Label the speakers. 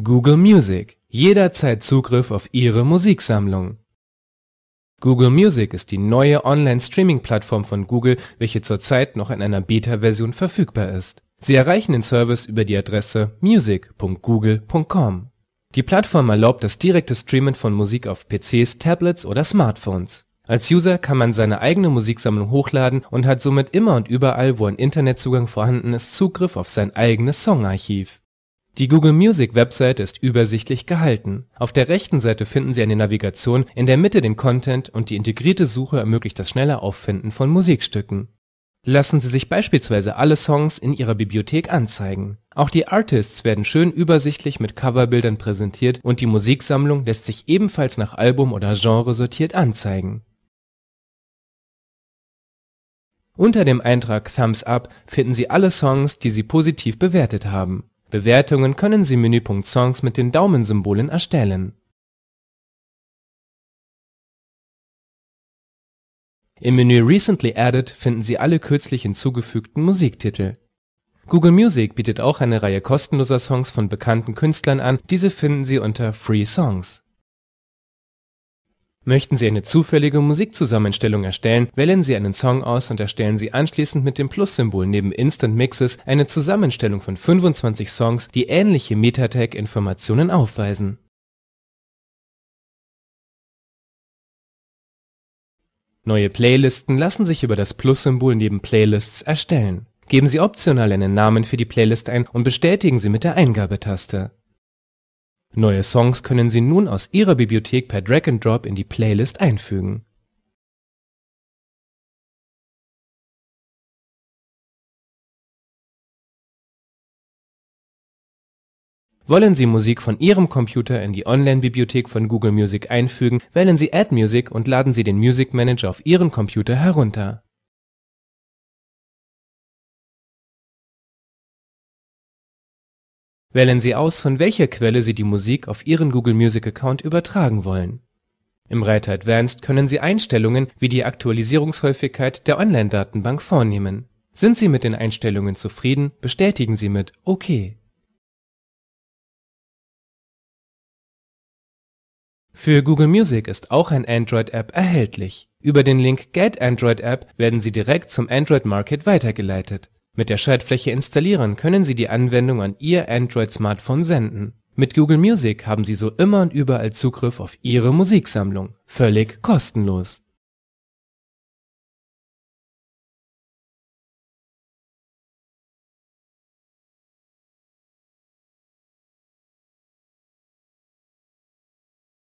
Speaker 1: Google Music – jederzeit Zugriff auf Ihre Musiksammlung. Google Music ist die neue Online-Streaming-Plattform von Google, welche zurzeit noch in einer Beta-Version verfügbar ist. Sie erreichen den Service über die Adresse music.google.com. Die Plattform erlaubt das direkte Streamen von Musik auf PCs, Tablets oder Smartphones. Als User kann man seine eigene Musiksammlung hochladen und hat somit immer und überall, wo ein Internetzugang vorhanden ist, Zugriff auf sein eigenes Songarchiv. Die Google Music Website ist übersichtlich gehalten. Auf der rechten Seite finden Sie eine Navigation, in der Mitte den Content und die integrierte Suche ermöglicht das schnelle Auffinden von Musikstücken. Lassen Sie sich beispielsweise alle Songs in Ihrer Bibliothek anzeigen. Auch die Artists werden schön übersichtlich mit Coverbildern präsentiert und die Musiksammlung lässt sich ebenfalls nach Album oder Genre sortiert anzeigen. Unter dem Eintrag Thumbs Up finden Sie alle Songs, die Sie positiv bewertet haben. Bewertungen können Sie im Menüpunkt Songs mit den Daumensymbolen erstellen. Im Menü Recently Added finden Sie alle kürzlich hinzugefügten Musiktitel. Google Music bietet auch eine Reihe kostenloser Songs von bekannten Künstlern an, diese finden Sie unter Free Songs Möchten Sie eine zufällige Musikzusammenstellung erstellen, wählen Sie einen Song aus und erstellen Sie anschließend mit dem Plus-Symbol neben Instant Mixes eine Zusammenstellung von 25 Songs, die ähnliche metatag informationen aufweisen. Neue Playlisten lassen sich über das Plus-Symbol neben Playlists erstellen. Geben Sie optional einen Namen für die Playlist ein und bestätigen Sie mit der Eingabetaste. Neue Songs können Sie nun aus Ihrer Bibliothek per Drag and Drop in die Playlist einfügen Wollen Sie Musik von Ihrem Computer in die Online-Bibliothek von Google Music einfügen, wählen Sie Add Music und laden Sie den Music Manager auf Ihren Computer herunter Wählen Sie aus, von welcher Quelle Sie die Musik auf Ihren Google Music Account übertragen wollen. Im Reiter Advanced können Sie Einstellungen wie die Aktualisierungshäufigkeit der Online-Datenbank vornehmen. Sind Sie mit den Einstellungen zufrieden, bestätigen Sie mit OK. Für Google Music ist auch ein Android-App erhältlich. Über den Link Get Android App werden Sie direkt zum Android Market weitergeleitet. Mit der Schaltfläche Installieren können Sie die Anwendung an Ihr Android-Smartphone senden. Mit Google Music haben Sie so immer und überall Zugriff auf Ihre Musiksammlung – völlig kostenlos